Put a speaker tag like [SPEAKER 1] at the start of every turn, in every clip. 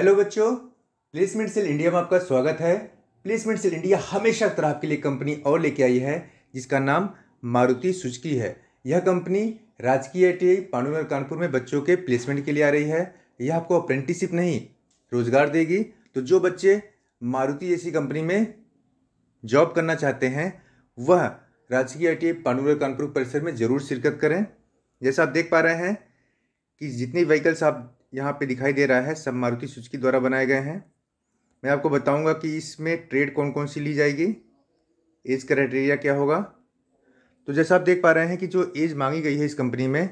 [SPEAKER 1] hello बच्चों placement cell India में आपका स्वागत है प्लेसमेंट सेल इंडिया हमेशा तरह आपके लिए कंपनी और लेके आई है जिसका नाम मारुति सुजुकी है यह कंपनी राजकीय आई टी पांडुनगर कानपुर में बच्चों के प्लेसमेंट के लिए आ रही है यह आपको अप्रेंटिसिप नहीं रोजगार देगी तो जो बच्चे मारुति जैसी कंपनी में जॉब करना चाहते हैं वह राजकीय आई टी कानपुर परिसर में ज़रूर शिरकत करें जैसा आप देख पा रहे हैं कि जितनी व्हीकल्स आप यहाँ पे दिखाई दे रहा है सब मारुति सुजुकी द्वारा बनाए गए हैं मैं आपको बताऊंगा कि इसमें ट्रेड कौन कौन सी ली जाएगी एज क्राइटेरिया क्या होगा तो जैसा आप देख पा रहे हैं कि जो एज मांगी गई है इस कंपनी में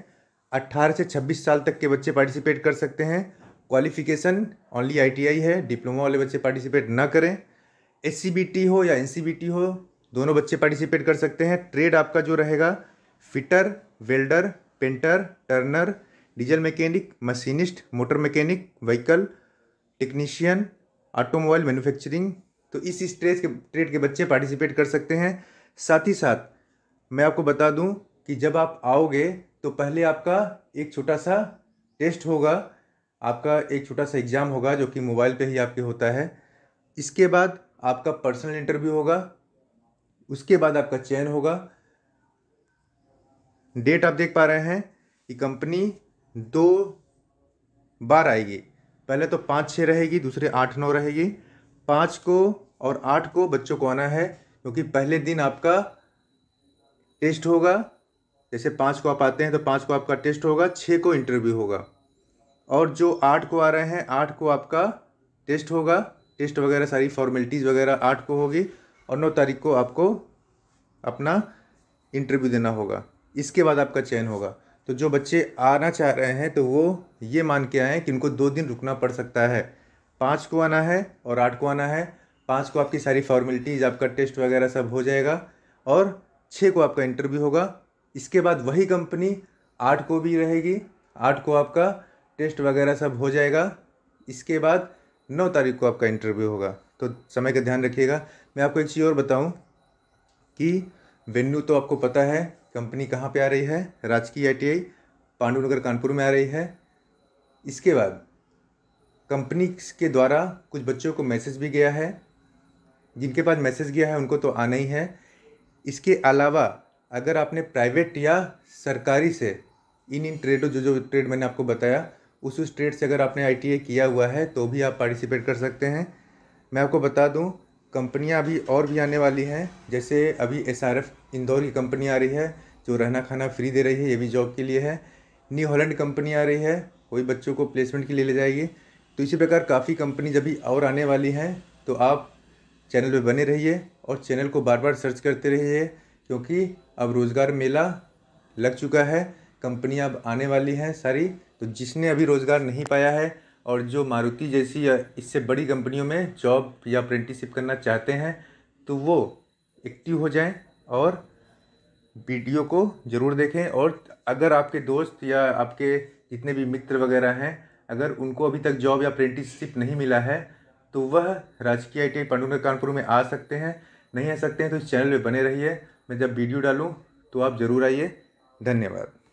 [SPEAKER 1] 18 से 26 साल तक के बच्चे पार्टिसिपेट कर सकते हैं क्वालिफिकेशन ओनली आई है डिप्लोमा वाले बच्चे पार्टिसिपेट ना करें एस e हो या एन हो दोनों बच्चे पार्टिसिपेट कर सकते हैं ट्रेड आपका जो रहेगा fitter welder painter turner diesel mechanic machinist motor mechanic vehicle technician automobile manufacturing तो इस इस ट्रेड के ट्रेड के बच्चे पार्टिसिपेट कर सकते हैं साथ ही साथ मैं आपको बता दूं कि जब आप आओगे तो पहले आपका एक छोटा सा टेस्ट होगा आपका एक छोटा सा एग्ज़ाम होगा जो कि मोबाइल पे ही आपके होता है इसके बाद आपका पर्सनल इंटरव्यू होगा उसके बाद आपका चयन होगा डेट आप देख पा रहे हैं कि कंपनी दो बार आएगी पहले तो पाँच छः रहेगी दूसरे आठ नौ रहेगी पाँच को और आठ को बच्चों को आना है क्योंकि पहले दिन आपका टेस्ट होगा जैसे पाँच को आप आते हैं तो पाँच को आपका टेस्ट होगा छः को इंटरव्यू होगा और जो आठ को आ रहे हैं आठ को आपका टेस्ट होगा टेस्ट वगैरह सारी फॉर्मेलिटीज़ वगैरह आठ को होगी और नौ तारीख को आपको अपना इंटरव्यू देना होगा इसके बाद आपका चयन होगा तो जो बच्चे आना चाह रहे हैं तो वो ये मान के आए कि उनको दो दिन रुकना पड़ सकता है पाँच को आना है और आठ को आना है पाँच को आपकी सारी फॉर्मेलिटीज़ आपका टेस्ट वगैरह सब हो जाएगा और छः को आपका इंटरव्यू होगा इसके बाद वही कंपनी आठ को भी रहेगी आठ को आपका टेस्ट वगैरह सब हो जाएगा इसके बाद नौ तारीख को आपका इंटरव्यू होगा तो समय का ध्यान रखिएगा मैं आपको एक चीज़ और बताऊं कि वेन्यू तो आपको पता है कंपनी कहाँ पे आ रही है राजकीय आई पांडुनगर कानपुर में आ रही है इसके बाद कंपनी के द्वारा कुछ बच्चों को मैसेज भी गया है जिनके पास मैसेज गया है उनको तो आना ही है इसके अलावा अगर आपने प्राइवेट या सरकारी से इन इन ट्रेडों जो जो ट्रेड मैंने आपको बताया उस उस ट्रेड से अगर आपने आई किया हुआ है तो भी आप पार्टिसिपेट कर सकते हैं मैं आपको बता दूं कंपनियां अभी और भी आने वाली हैं जैसे अभी एस इंदौर की कंपनी आ रही है जो रहना खाना फ्री दे रही है ये भी जॉब के लिए है न्यू हॉलैंड कंपनी आ रही है वही बच्चों को प्लेसमेंट के लिए ले जाएगी तो इसी प्रकार काफ़ी कंपनी जब भी और आने वाली हैं तो आप चैनल पे बने रहिए और चैनल को बार बार सर्च करते रहिए क्योंकि अब रोज़गार मेला लग चुका है कंपनियां अब आने वाली हैं सारी तो जिसने अभी रोज़गार नहीं पाया है और जो मारुति जैसी या इससे बड़ी कंपनियों में जॉब या अप्रेंटिसिप करना चाहते हैं तो वो एक्टिव हो जाएं और वीडियो को ज़रूर देखें और अगर आपके दोस्त या आपके जितने भी मित्र वगैरह हैं अगर उनको अभी तक जॉब या अप्रेंटिसशिप नहीं मिला है तो वह राजकीय आई टी आई कानपुर में आ सकते हैं नहीं आ सकते हैं तो इस चैनल पर बने रहिए मैं जब वीडियो डालूँ तो आप ज़रूर आइए धन्यवाद